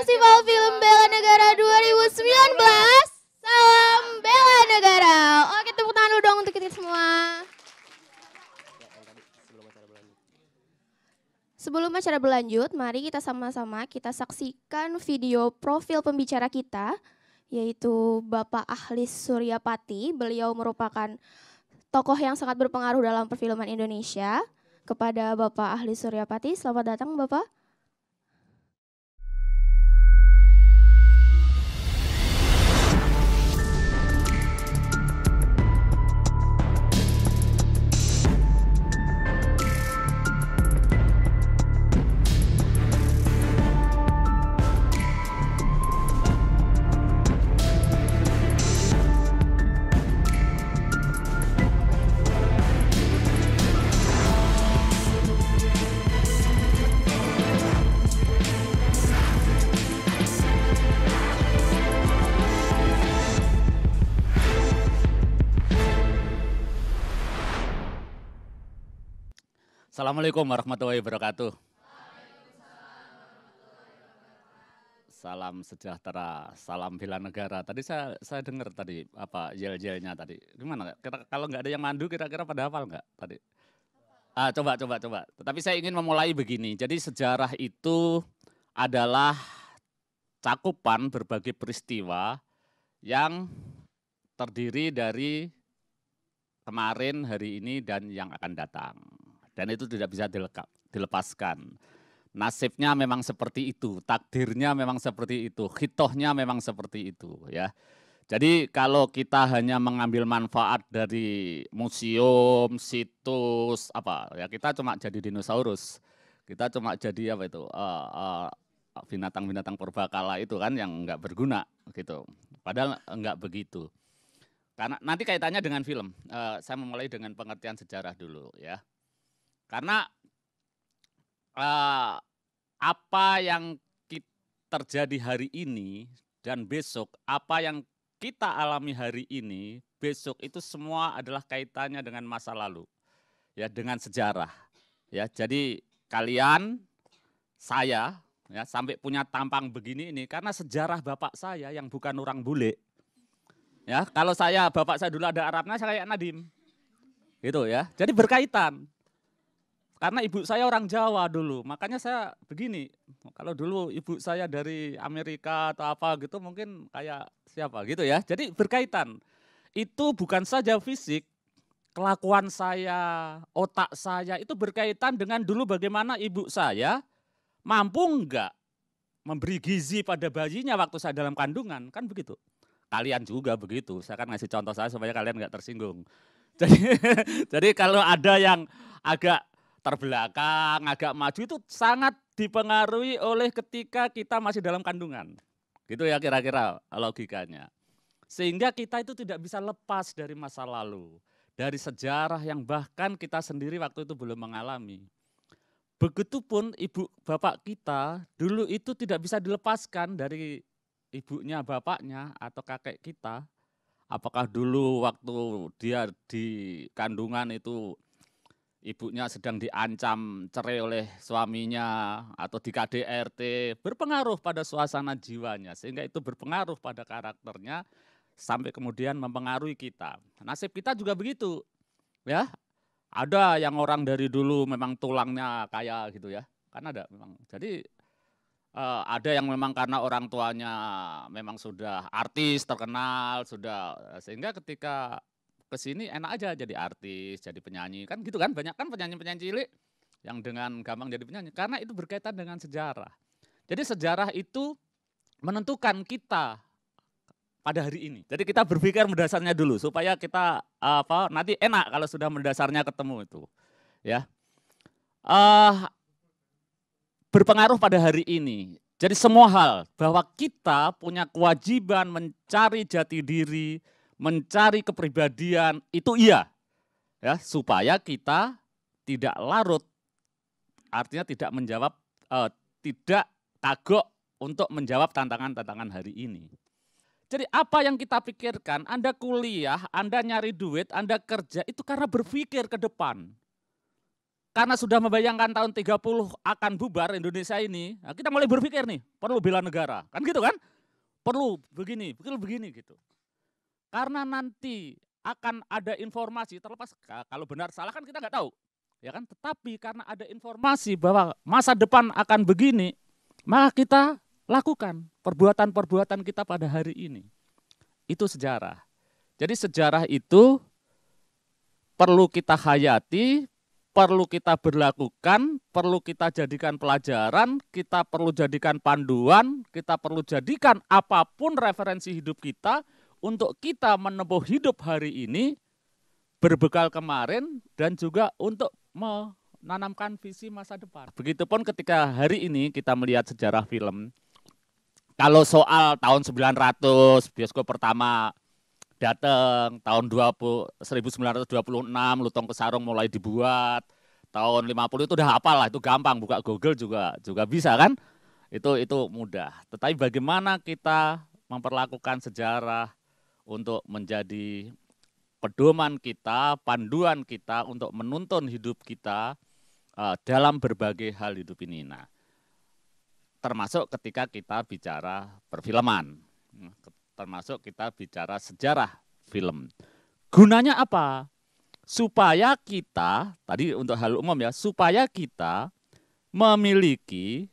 Festival Film Bela Negara 2019. Salam Bela Negara. Oke, tepuk tangan dulu dong untuk kita semua. Sebelum acara berlanjut, mari kita sama-sama kita saksikan video profil pembicara kita, yaitu Bapak Surya Suryapati. Beliau merupakan tokoh yang sangat berpengaruh dalam perfilman Indonesia. Kepada Bapak Ahli Suryapati, selamat datang Bapak. Assalamualaikum warahmatullahi wabarakatuh. Salam sejahtera, salam bela negara. Tadi saya saya dengar tadi apa yel-yelnya tadi. Gimana? Kira, kalau nggak ada yang mandu kira-kira pada hafal nggak tadi? Ah, coba coba coba. Tetapi saya ingin memulai begini. Jadi sejarah itu adalah cakupan berbagai peristiwa yang terdiri dari kemarin, hari ini dan yang akan datang dan itu tidak bisa dilekap, dilepaskan. Nasibnya memang seperti itu, takdirnya memang seperti itu, hitohnya memang seperti itu ya. Jadi kalau kita hanya mengambil manfaat dari museum, situs, apa ya kita cuma jadi dinosaurus, kita cuma jadi apa itu uh, uh, binatang-binatang purbakala itu kan yang nggak berguna gitu. Padahal nggak begitu. Karena nanti kaitannya dengan film. Uh, saya memulai dengan pengertian sejarah dulu ya. Karena uh, apa yang terjadi hari ini dan besok, apa yang kita alami hari ini, besok itu semua adalah kaitannya dengan masa lalu. Ya, dengan sejarah. Ya, jadi kalian saya ya sampai punya tampang begini ini karena sejarah bapak saya yang bukan orang bule. Ya, kalau saya bapak saya dulu ada Arabnya saya kayak Nadim. Gitu ya. Jadi berkaitan karena ibu saya orang Jawa dulu, makanya saya begini. Kalau dulu ibu saya dari Amerika atau apa gitu mungkin kayak siapa gitu ya. Jadi berkaitan. Itu bukan saja fisik, kelakuan saya, otak saya itu berkaitan dengan dulu bagaimana ibu saya mampu enggak memberi gizi pada bayinya waktu saya dalam kandungan, kan begitu. Kalian juga begitu. Saya kan ngasih contoh saya supaya kalian enggak tersinggung. Jadi jadi kalau ada yang agak terbelakang, agak maju itu sangat dipengaruhi oleh ketika kita masih dalam kandungan. Gitu ya kira-kira logikanya. Sehingga kita itu tidak bisa lepas dari masa lalu, dari sejarah yang bahkan kita sendiri waktu itu belum mengalami. Begitupun ibu bapak kita dulu itu tidak bisa dilepaskan dari ibunya bapaknya atau kakek kita. Apakah dulu waktu dia di kandungan itu ibunya sedang diancam cerai oleh suaminya atau di KDRT berpengaruh pada suasana jiwanya sehingga itu berpengaruh pada karakternya sampai kemudian mempengaruhi kita. Nasib kita juga begitu. Ya. Ada yang orang dari dulu memang tulangnya kaya gitu ya. Kan ada memang. Jadi Uh, ada yang memang karena orang tuanya memang sudah artis terkenal sudah sehingga ketika kesini enak aja jadi artis, jadi penyanyi kan gitu kan banyak kan penyanyi-penyanyi cilik yang dengan gampang jadi penyanyi karena itu berkaitan dengan sejarah. Jadi sejarah itu menentukan kita pada hari ini. Jadi kita berpikir mendasarnya dulu supaya kita apa nanti enak kalau sudah mendasarnya ketemu itu, ya. Uh, berpengaruh pada hari ini. Jadi semua hal bahwa kita punya kewajiban mencari jati diri, mencari kepribadian itu iya ya supaya kita tidak larut artinya tidak menjawab eh, tidak kagok untuk menjawab tantangan-tantangan hari ini. Jadi apa yang kita pikirkan, Anda kuliah, Anda nyari duit, Anda kerja itu karena berpikir ke depan. Karena sudah membayangkan tahun 30 akan bubar Indonesia ini, nah, kita mulai berpikir nih, perlu bela negara. Kan gitu kan? Perlu begini, perlu begini gitu. Karena nanti akan ada informasi terlepas kalau benar salah kan kita nggak tahu ya kan tetapi karena ada informasi bahwa masa depan akan begini maka kita lakukan perbuatan-perbuatan kita pada hari ini itu sejarah jadi sejarah itu perlu kita hayati perlu kita berlakukan perlu kita jadikan pelajaran kita perlu jadikan panduan kita perlu jadikan apapun referensi hidup kita untuk kita menempuh hidup hari ini berbekal kemarin dan juga untuk menanamkan visi masa depan. Begitupun ketika hari ini kita melihat sejarah film, kalau soal tahun 900 bioskop pertama datang, tahun 20, 1926 Lutung Kesarung mulai dibuat, tahun 50 itu udah hafal lah, itu gampang buka Google juga juga bisa kan? Itu itu mudah. Tetapi bagaimana kita memperlakukan sejarah untuk menjadi pedoman kita, panduan kita untuk menuntun hidup kita uh, dalam berbagai hal hidup ini. Nah, termasuk ketika kita bicara perfilman, hmm, termasuk kita bicara sejarah film. Gunanya apa? Supaya kita tadi untuk hal umum ya, supaya kita memiliki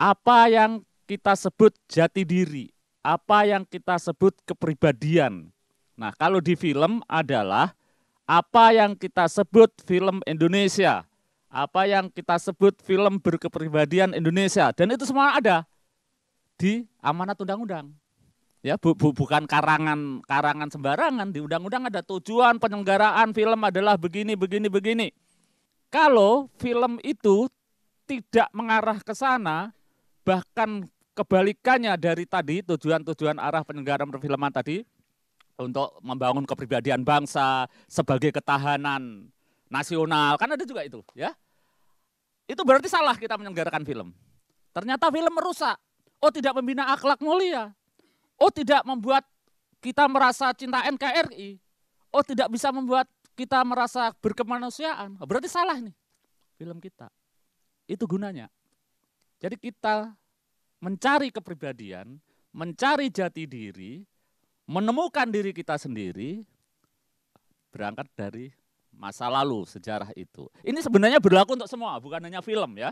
apa yang kita sebut jati diri apa yang kita sebut kepribadian. Nah, kalau di film adalah apa yang kita sebut film Indonesia, apa yang kita sebut film berkepribadian Indonesia, dan itu semua ada di amanat undang-undang. Ya, bu, bu, bukan karangan karangan sembarangan di undang-undang ada tujuan penyelenggaraan film adalah begini begini begini. Kalau film itu tidak mengarah ke sana, bahkan kebalikannya dari tadi tujuan-tujuan arah penyelenggaraan perfilman tadi untuk membangun kepribadian bangsa sebagai ketahanan nasional kan ada juga itu ya itu berarti salah kita menyelenggarakan film ternyata film merusak oh tidak membina akhlak mulia oh tidak membuat kita merasa cinta NKRI oh tidak bisa membuat kita merasa berkemanusiaan berarti salah nih film kita itu gunanya jadi kita mencari kepribadian, mencari jati diri, menemukan diri kita sendiri berangkat dari masa lalu, sejarah itu. Ini sebenarnya berlaku untuk semua, bukan hanya film ya.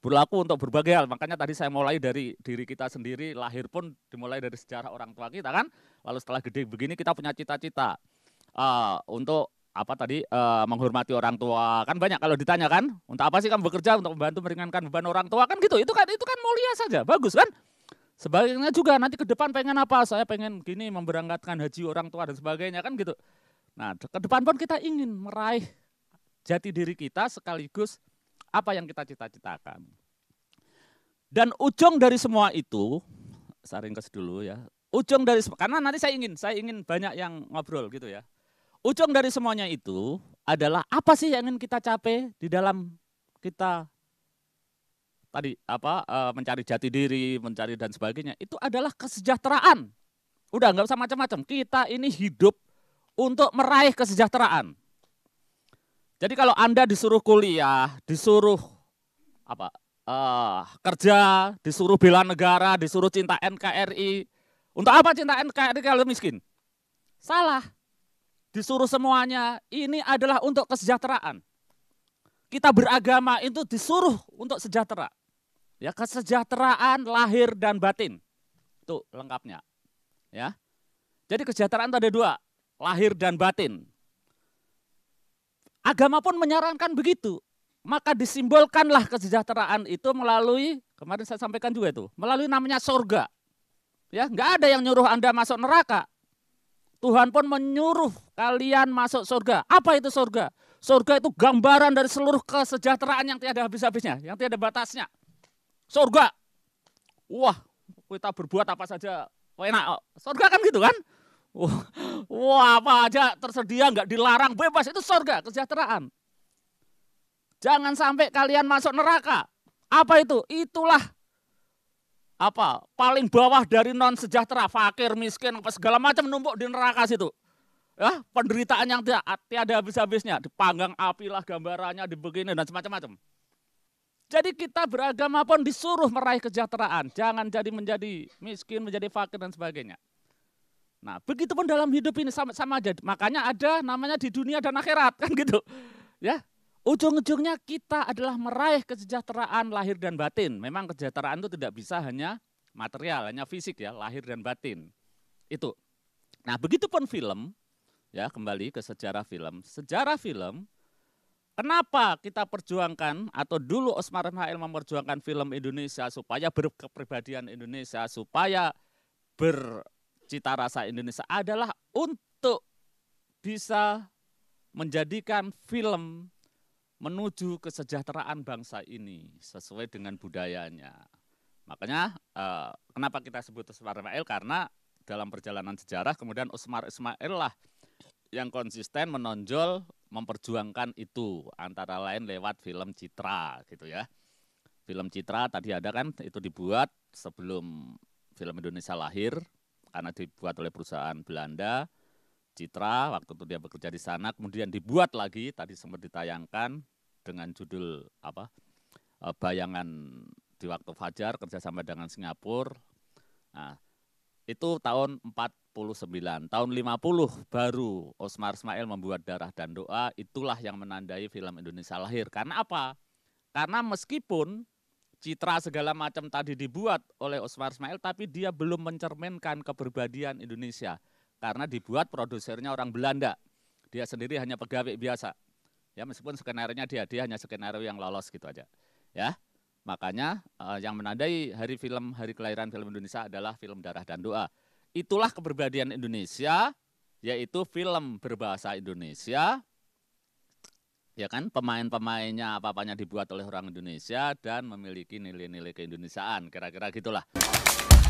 Berlaku untuk berbagai hal. Makanya tadi saya mulai dari diri kita sendiri, lahir pun dimulai dari sejarah orang tua kita kan. Lalu setelah gede begini kita punya cita-cita uh, untuk apa tadi uh, menghormati orang tua kan banyak kalau ditanya kan untuk apa sih kamu bekerja untuk membantu meringankan beban orang tua kan gitu itu kan itu kan mulia saja bagus kan sebagainya juga nanti ke depan pengen apa saya pengen gini memberangkatkan haji orang tua dan sebagainya kan gitu nah ke depan pun kita ingin meraih jati diri kita sekaligus apa yang kita cita-citakan dan ujung dari semua itu saring kes dulu ya ujung dari karena nanti saya ingin saya ingin banyak yang ngobrol gitu ya Ujung dari semuanya itu adalah apa sih yang ingin kita capai di dalam kita tadi apa eh, mencari jati diri, mencari dan sebagainya. Itu adalah kesejahteraan. Udah nggak usah macam-macam. Kita ini hidup untuk meraih kesejahteraan. Jadi kalau Anda disuruh kuliah, disuruh apa? Uh, kerja, disuruh bela negara, disuruh cinta NKRI. Untuk apa cinta NKRI kalau miskin? Salah disuruh semuanya, ini adalah untuk kesejahteraan. Kita beragama itu disuruh untuk sejahtera. Ya, kesejahteraan lahir dan batin. Itu lengkapnya. Ya. Jadi kesejahteraan itu ada dua, lahir dan batin. Agama pun menyarankan begitu. Maka disimbolkanlah kesejahteraan itu melalui kemarin saya sampaikan juga itu, melalui namanya surga Ya, nggak ada yang nyuruh Anda masuk neraka, Tuhan pun menyuruh kalian masuk surga. Apa itu surga? Surga itu gambaran dari seluruh kesejahteraan yang tiada habis-habisnya, yang tiada batasnya. Surga. Wah, kita berbuat apa saja enak. Surga kan gitu kan? Wah, apa aja tersedia, nggak dilarang, bebas. Itu surga, kesejahteraan. Jangan sampai kalian masuk neraka. Apa itu? Itulah apa paling bawah dari non sejahtera, fakir, miskin, apa segala macam numpuk di neraka situ. Ya, penderitaan yang tidak tiada habis-habisnya, dipanggang api lah gambarannya, dibegini dan semacam-macam. Jadi kita beragama pun disuruh meraih kesejahteraan, jangan jadi menjadi miskin, menjadi fakir dan sebagainya. Nah, begitu pun dalam hidup ini sama, sama aja. Makanya ada namanya di dunia dan akhirat kan gitu. Ya, Ujung-ujungnya kita adalah meraih kesejahteraan lahir dan batin. Memang kesejahteraan itu tidak bisa hanya material, hanya fisik ya, lahir dan batin. Itu. Nah, begitupun film, ya kembali ke sejarah film. Sejarah film, kenapa kita perjuangkan atau dulu Osmar Mahail memperjuangkan film Indonesia supaya berkepribadian Indonesia, supaya bercita rasa Indonesia adalah untuk bisa menjadikan film menuju kesejahteraan bangsa ini sesuai dengan budayanya. Makanya uh, kenapa kita sebut Usmar Ismail karena dalam perjalanan sejarah kemudian Usmar Ismail lah yang konsisten menonjol memperjuangkan itu antara lain lewat film Citra gitu ya. Film Citra tadi ada kan itu dibuat sebelum film Indonesia lahir karena dibuat oleh perusahaan Belanda Citra waktu itu dia bekerja di sana kemudian dibuat lagi tadi sempat ditayangkan dengan judul apa eh, bayangan di waktu fajar kerjasama dengan Singapura nah, itu tahun 49 tahun 50 baru Osmar Ismail membuat darah dan doa itulah yang menandai film Indonesia lahir karena apa karena meskipun citra segala macam tadi dibuat oleh Osmar Ismail tapi dia belum mencerminkan keberbadian Indonesia karena dibuat produsernya orang Belanda. Dia sendiri hanya pegawai biasa. Ya meskipun skenarionya dia dia hanya skenario yang lolos gitu aja. Ya. Makanya uh, yang menandai hari film hari kelahiran film Indonesia adalah film Darah dan Doa. Itulah keberbedaan Indonesia yaitu film berbahasa Indonesia ya kan pemain-pemainnya apa-apanya dibuat oleh orang Indonesia dan memiliki nilai-nilai keindonesiaan kira-kira gitulah.